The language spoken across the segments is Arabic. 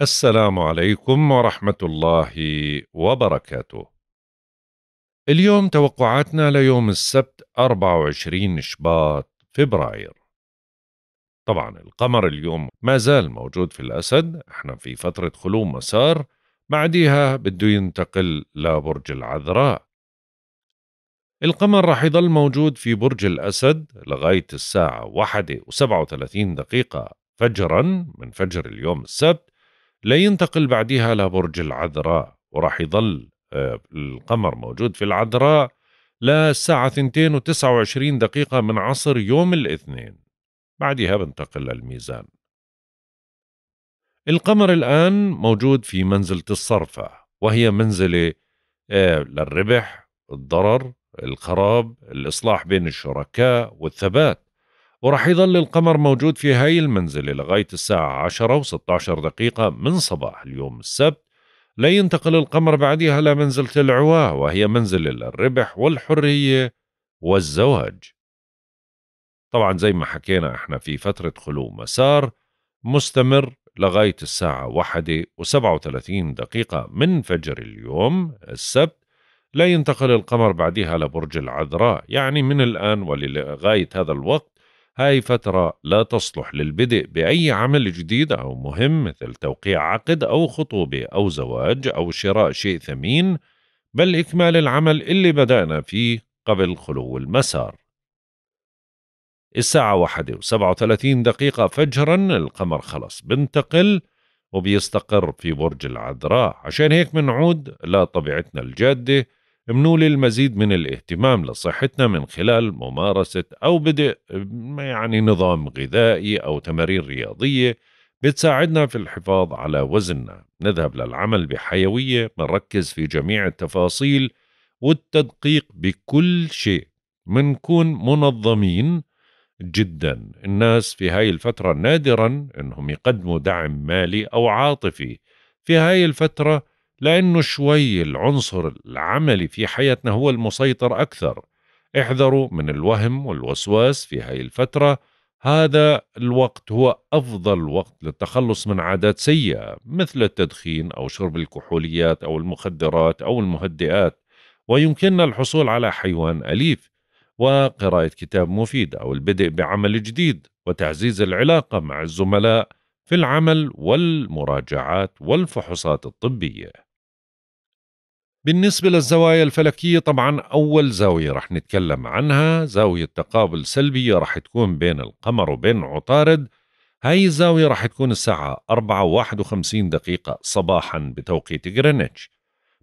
السلام عليكم ورحمة الله وبركاته. اليوم توقعاتنا ليوم السبت 24 شباط فبراير. طبعا القمر اليوم ما زال موجود في الأسد، احنا في فترة خلو مسار، بعديها بده ينتقل لبرج العذراء. القمر راح يضل موجود في برج الأسد لغاية الساعة واحدة وسبعة وثلاثين دقيقة فجرا من فجر اليوم السبت لا ينتقل بعدها لبرج العذراء وراح يظل آه، القمر موجود في العذراء للساعة 2 و29 دقيقة من عصر يوم الاثنين بعدها بنتقل للميزان القمر الآن موجود في منزلة الصرفة وهي منزلة آه، للربح الضرر الخراب الإصلاح بين الشركاء والثبات وراح يظل القمر موجود في هاي المنزلة لغاية الساعة 10 و16 دقيقة من صباح اليوم السبت لا ينتقل القمر بعدها لمنزلة العواة وهي منزلة الربح والحرية والزواج طبعا زي ما حكينا احنا في فترة خلو مسار مستمر لغاية الساعة واحدة و37 دقيقة من فجر اليوم السبت لا ينتقل القمر بعدها لبرج العذراء يعني من الآن ولغاية هذا الوقت هاي فترة لا تصلح للبدء بأي عمل جديد أو مهم مثل توقيع عقد أو خطوبة أو زواج أو شراء شيء ثمين بل إكمال العمل اللي بدأنا فيه قبل خلو المسار الساعة واحدة وسبعة وثلاثين دقيقة فجرا القمر خلص بنتقل وبيستقر في برج العذراء عشان هيك منعود لطبيعتنا الجادة منولي المزيد من الاهتمام لصحتنا من خلال ممارسة أو بدء يعني نظام غذائي أو تمارين رياضية بتساعدنا في الحفاظ على وزننا نذهب للعمل بحيوية بنركز في جميع التفاصيل والتدقيق بكل شيء منكون منظمين جدا الناس في هاي الفترة نادرا انهم يقدموا دعم مالي او عاطفي في هاي الفترة لأنه شوي العنصر العملي في حياتنا هو المسيطر أكثر احذروا من الوهم والوسواس في هاي الفترة هذا الوقت هو أفضل وقت للتخلص من عادات سيئة مثل التدخين أو شرب الكحوليات أو المخدرات أو المهدئات ويمكننا الحصول على حيوان أليف وقراءة كتاب مفيد أو البدء بعمل جديد وتعزيز العلاقة مع الزملاء في العمل والمراجعات والفحوصات الطبية بالنسبة للزوايا الفلكية طبعا أول زاوية رح نتكلم عنها زاوية تقابل سلبية رح تكون بين القمر وبين عطارد هاي الزاوية رح تكون الساعة 4 51 دقيقة صباحا بتوقيت غرينتش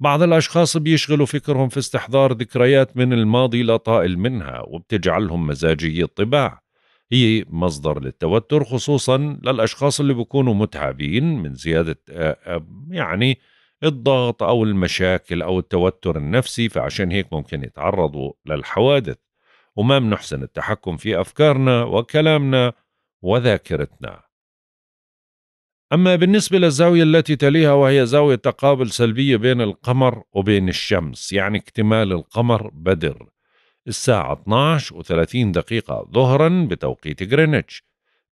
بعض الأشخاص بيشغلوا فكرهم في استحضار ذكريات من الماضي لا طائل منها وبتجعلهم مزاجي الطباع هي مصدر للتوتر خصوصا للأشخاص اللي بيكونوا متعبين من زيادة آه، آه، يعني الضغط أو المشاكل أو التوتر النفسي فعشان هيك ممكن يتعرضوا للحوادث وما بنحسن التحكم في أفكارنا وكلامنا وذاكرتنا أما بالنسبة للزاوية التي تليها وهي زاوية تقابل سلبية بين القمر وبين الشمس يعني اكتمال القمر بدر الساعة 12 و30 دقيقة ظهرا بتوقيت غرينتش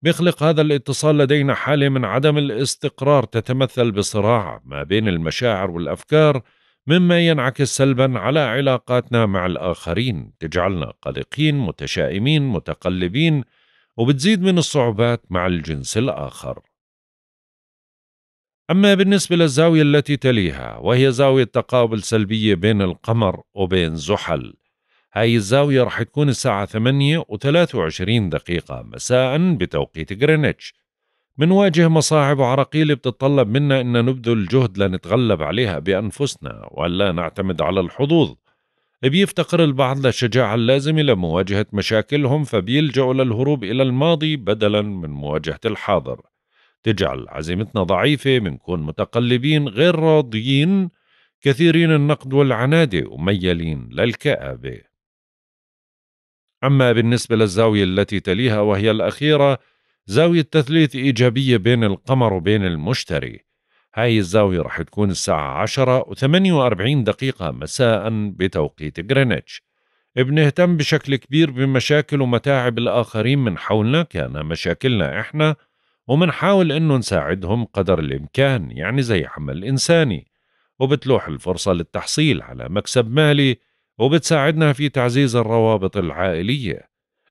بيخلق هذا الاتصال لدينا حالة من عدم الاستقرار تتمثل بصراع ما بين المشاعر والأفكار مما ينعكس سلبا على علاقاتنا مع الآخرين تجعلنا قلقين متشائمين متقلبين وبتزيد من الصعوبات مع الجنس الآخر أما بالنسبة للزاوية التي تليها وهي زاوية تقابل سلبية بين القمر وبين زحل هاي الزاوية رح تكون الساعة 8 و23 دقيقة مساء بتوقيت غرينتش منواجه مصاعب وعراقيل بتتطلب منا أن نبذل جهد لنتغلب عليها بأنفسنا ولا نعتمد على الحظوظ بيفتقر البعض للشجاعة اللازمة لمواجهة مشاكلهم فبيلجأوا للهروب إلى الماضي بدلا من مواجهة الحاضر تجعل عزيمتنا ضعيفة منكون متقلبين غير راضيين كثيرين النقد والعنادة وميالين للكآبة أما بالنسبة للزاوية التي تليها وهي الأخيرة زاوية تثليث إيجابية بين القمر وبين المشتري هاي الزاوية رح تكون الساعة 10 و48 دقيقة مساء بتوقيت غرينتش بنهتم بشكل كبير بمشاكل ومتاعب الآخرين من حولنا كان مشاكلنا إحنا ومنحاول إنه نساعدهم قدر الإمكان يعني زي عمل إنساني وبتلوح الفرصة للتحصيل على مكسب مالي وبتساعدنا في تعزيز الروابط العائلية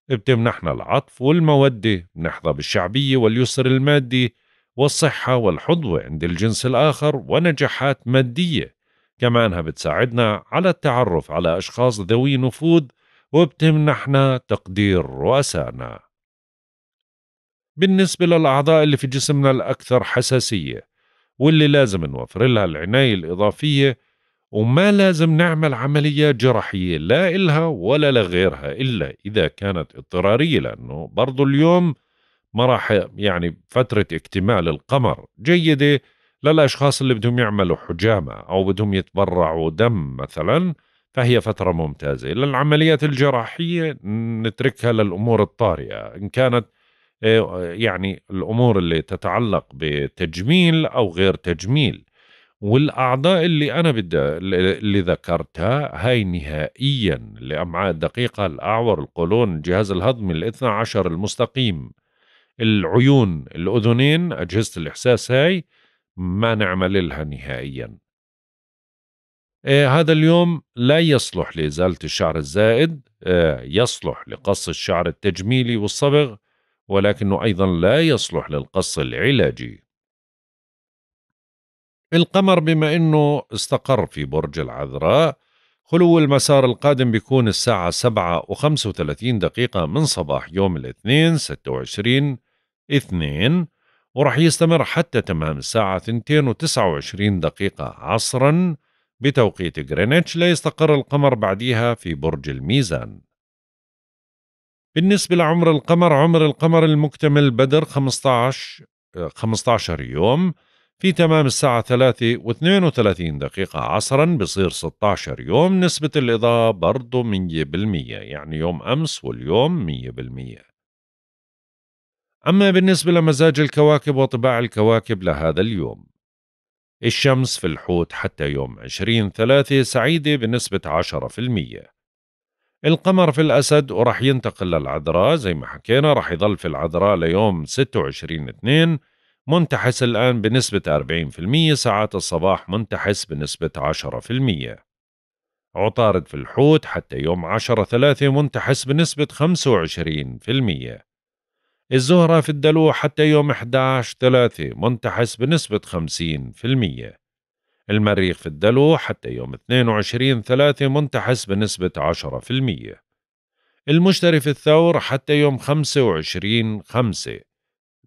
بتمنحنا العطف والمودة بنحظى بالشعبية واليسر المادي والصحة والحظوة عند الجنس الآخر ونجاحات مادية كمانها بتساعدنا على التعرف على أشخاص ذوي نفوذ وبتمنحنا تقدير رؤسائنا بالنسبة للأعضاء اللي في جسمنا الأكثر حساسية واللي لازم نوفر لها العناية الإضافية وما لازم نعمل عملية جراحية لا إلها ولا لغيرها إلا إذا كانت اضطرارية لأنه برضو اليوم ما راح يعني فترة اكتمال القمر جيدة للأشخاص اللي بدهم يعملوا حجامة أو بدهم يتبرعوا دم مثلا فهي فترة ممتازة للعمليات الجراحية نتركها للأمور الطارئة إن كانت آه، يعني الأمور اللي تتعلق بتجميل أو غير تجميل والاعضاء اللي انا بدي اللي ذكرتها هاي نهائيا الامعاء الدقيقه الاعور القولون الجهاز الهضمي الاثنى عشر المستقيم العيون الاذنين اجهزه الاحساس هاي ما نعمل لها نهائيا إيه هذا اليوم لا يصلح لازاله الشعر الزائد إيه يصلح لقص الشعر التجميلي والصبغ ولكنه ايضا لا يصلح للقص العلاجي القمر بما أنه استقر في برج العذراء خلو المسار القادم بيكون الساعة 7 و35 دقيقة من صباح يوم الاثنين 26 اثنين ورح يستمر حتى تمام الساعة 2 و29 دقيقة عصرا بتوقيت غرينتش ليستقر القمر بعديها في برج الميزان بالنسبة لعمر القمر عمر القمر المكتمل بدر 15 15 يوم في تمام الساعة 3 و32 دقيقة عصرا بصير 16 يوم نسبة الإضاءة برضو 100% يعني يوم أمس واليوم 100% أما بالنسبة لمزاج الكواكب وطباع الكواكب لهذا اليوم الشمس في الحوت حتى يوم 20 ثلاثة سعيدة بنسبة 10% القمر في الأسد ورح ينتقل للعذراء زي ما حكينا رح يضل في العذراء ليوم 26 2 منتحس الآن بنسبة 40% ساعات الصباح منتحس بنسبة 10% عطارد في الحوت حتى يوم 10 3 منتحس بنسبة 25% الزهرة في الدلو حتى يوم 11 3 منتحس بنسبة 50% المريخ في الدلو حتى يوم 22 3 منتحس بنسبة 10% المشتري في الثور حتى يوم 25 خمسة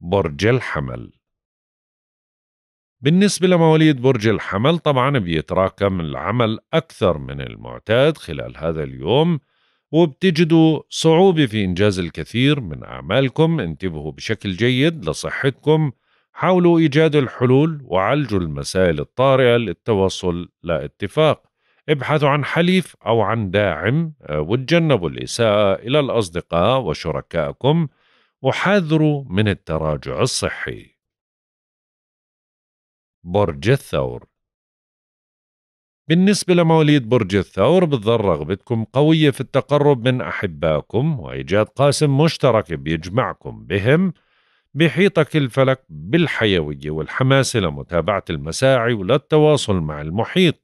برج الحمل بالنسبة لمواليد برج الحمل طبعا بيتراكم العمل أكثر من المعتاد خلال هذا اليوم وبتجدوا صعوبة في إنجاز الكثير من أعمالكم انتبهوا بشكل جيد لصحتكم حاولوا إيجاد الحلول وعالجوا المسائل الطارئة للتوصل لاتفاق ابحثوا عن حليف أو عن داعم آه، وتجنبوا الإساءة إلى الأصدقاء وشركائكم وحذروا من التراجع الصحي برج الثور بالنسبة لمواليد برج الثور بتظل رغبتكم قوية في التقرب من أحبائكم وإيجاد قاسم مشترك بيجمعكم بهم بيحيطك الفلك بالحيوية والحماس لمتابعة المساعي وللتواصل مع المحيط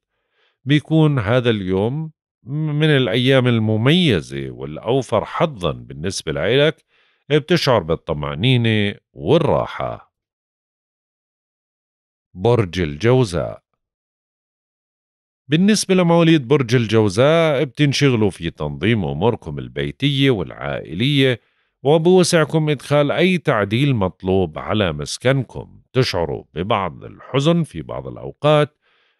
بيكون هذا اليوم من الأيام المميزة والأوفر حظا بالنسبة لك بتشعر بالطمأنينة والراحة برج الجوزاء بالنسبة لمواليد برج الجوزاء بتنشغلوا في تنظيم أموركم البيتية والعائلية وبوسعكم إدخال أي تعديل مطلوب على مسكنكم تشعروا ببعض الحزن في بعض الأوقات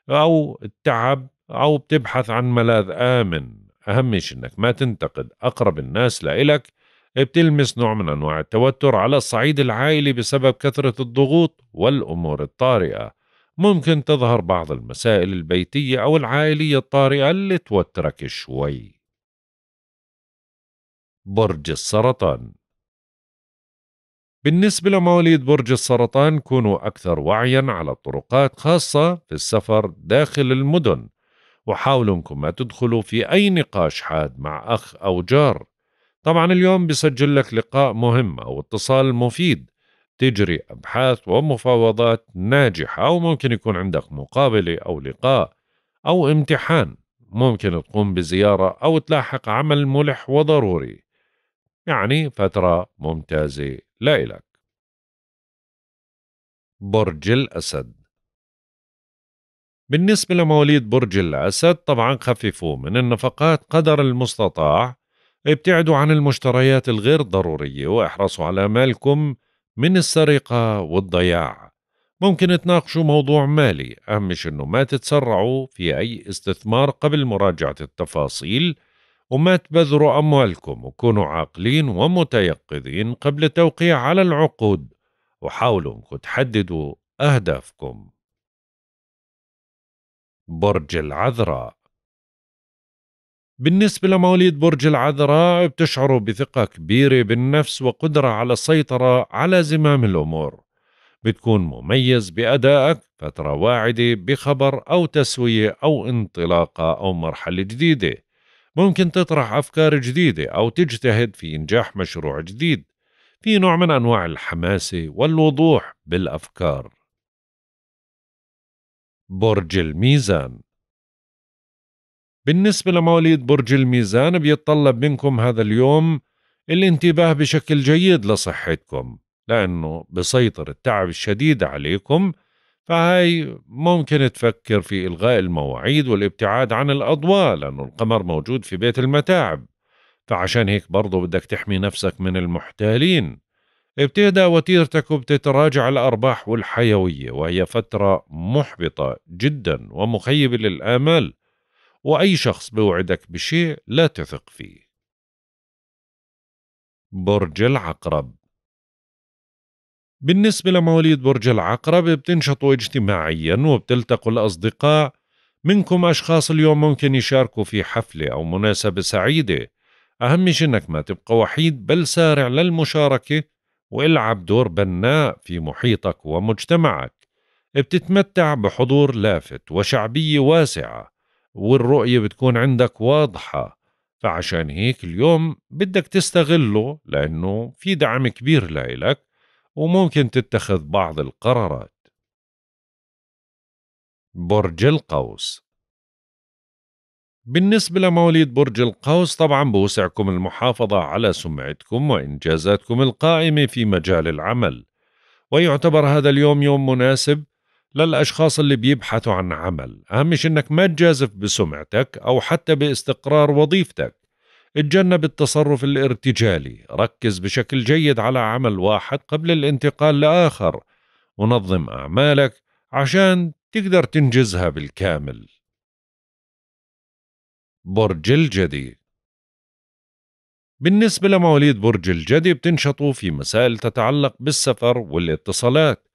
أو التعب أو بتبحث عن ملاذ آمن أهم شيء إنك ما تنتقد أقرب الناس لإلك بتلمس نوع من أنواع التوتر على الصعيد العائلي بسبب كثرة الضغوط والأمور الطارئة ممكن تظهر بعض المسائل البيتية أو العائلية الطارئة اللي توترك شوي برج السرطان بالنسبة لمواليد برج السرطان كونوا أكثر وعيا على الطرقات خاصة في السفر داخل المدن وحاولوا انكم ما تدخلوا في أي نقاش حاد مع أخ أو جار طبعا اليوم بيسجل لك لقاء مهم أو اتصال مفيد تجري أبحاث ومفاوضات ناجحة أو ممكن يكون عندك مقابلة أو لقاء أو امتحان ممكن تقوم بزيارة أو تلاحق عمل ملح وضروري يعني فترة ممتازة لإلك برج الأسد بالنسبة لمواليد برج الأسد طبعا خففوا من النفقات قدر المستطاع ابتعدوا عن المشتريات الغير ضرورية واحرصوا على مالكم من السرقة والضياع ممكن تناقشوا موضوع مالي أهم شيء أنه ما تتسرعوا في أي استثمار قبل مراجعة التفاصيل وما تبذروا أموالكم وكونوا عاقلين ومتيقظين قبل التوقيع على العقود وحاولوا أنكم تحددوا أهدافكم برج العذراء بالنسبة لمواليد برج العذراء بتشعروا بثقة كبيرة بالنفس وقدرة على السيطرة على زمام الأمور بتكون مميز بأدائك فترة واعدة بخبر أو تسوية أو انطلاقة أو مرحلة جديدة ممكن تطرح أفكار جديدة أو تجتهد في إنجاح مشروع جديد في نوع من أنواع الحماسة والوضوح بالأفكار برج الميزان بالنسبة لمواليد برج الميزان بيتطلب منكم هذا اليوم الانتباه بشكل جيد لصحتكم لأنه بسيطر التعب الشديد عليكم فهاي ممكن تفكر في إلغاء المواعيد والابتعاد عن الأضواء لأنه القمر موجود في بيت المتاعب فعشان هيك برضو بدك تحمي نفسك من المحتالين ابتدى وتيرتك وبتتراجع الأرباح والحيوية وهي فترة محبطة جدا ومخيبة للآمال وأي شخص بوعدك بشيء لا تثق فيه برج العقرب بالنسبة لمواليد برج العقرب بتنشطوا اجتماعيا وبتلتقوا الأصدقاء منكم أشخاص اليوم ممكن يشاركوا في حفلة أو مناسبة سعيدة أهم شيء أنك ما تبقى وحيد بل سارع للمشاركة والعب دور بناء في محيطك ومجتمعك بتتمتع بحضور لافت وشعبية واسعة والرؤية بتكون عندك واضحة فعشان هيك اليوم بدك تستغله لأنه في دعم كبير لإلك وممكن تتخذ بعض القرارات برج القوس بالنسبة لمواليد برج القوس طبعا بوسعكم المحافظة على سمعتكم وإنجازاتكم القائمة في مجال العمل ويعتبر هذا اليوم يوم مناسب للأشخاص اللي بيبحثوا عن عمل أهم شيء أنك ما تجازف بسمعتك أو حتى باستقرار وظيفتك اتجنب التصرف الارتجالي ركز بشكل جيد على عمل واحد قبل الانتقال لآخر ونظم أعمالك عشان تقدر تنجزها بالكامل برج الجدي بالنسبة لمواليد برج الجدي بتنشطوا في مسائل تتعلق بالسفر والاتصالات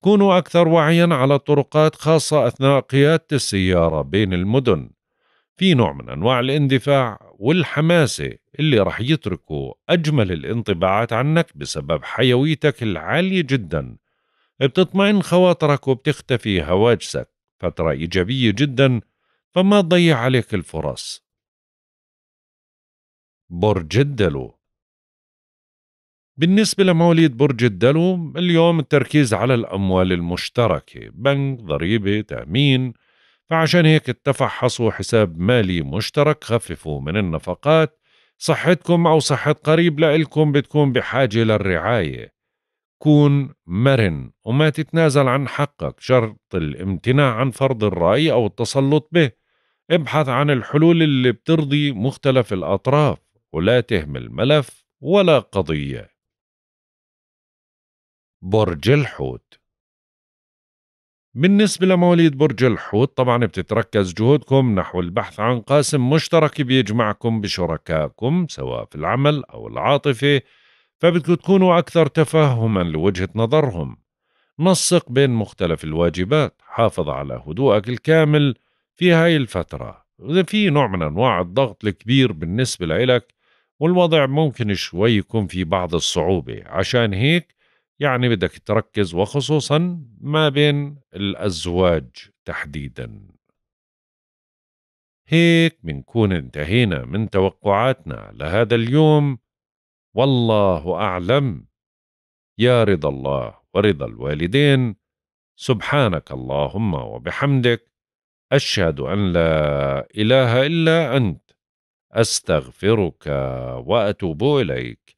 كونوا أكثر وعيا على الطرقات خاصة أثناء قيادة السيارة بين المدن في نوع من أنواع الاندفاع والحماسة اللي رح يتركوا أجمل الانطباعات عنك بسبب حيويتك العالية جدا بتطمئن خواطرك وبتختفي هواجسك فترة إيجابية جدا فما تضيع عليك الفرص برج الدلو بالنسبة لمواليد برج الدلو اليوم التركيز على الأموال المشتركة بنك ضريبة تأمين فعشان هيك تفحصوا حساب مالي مشترك خففوا من النفقات صحتكم أو صحة قريب لإلكم بتكون بحاجة للرعاية كون مرن وما تتنازل عن حقك شرط الامتناع عن فرض الرأي أو التسلط به ابحث عن الحلول اللي بترضي مختلف الأطراف ولا تهمل ملف ولا قضيه برج الحوت بالنسبة لمواليد برج الحوت طبعا بتتركز جهودكم نحو البحث عن قاسم مشترك بيجمعكم بشركائكم سواء في العمل أو العاطفة فبدكم تكونوا أكثر تفهما لوجهة نظرهم نسق بين مختلف الواجبات حافظ على هدوءك الكامل في هاي الفترة إذا في نوع من أنواع الضغط الكبير بالنسبة لإلك والوضع ممكن شوي يكون في بعض الصعوبة عشان هيك يعني بدك تركز وخصوصا ما بين الأزواج تحديدا هيك بنكون انتهينا من توقعاتنا لهذا اليوم والله أعلم يا رضا الله ورضا الوالدين سبحانك اللهم وبحمدك أشهد أن لا إله إلا أنت أستغفرك وأتوب إليك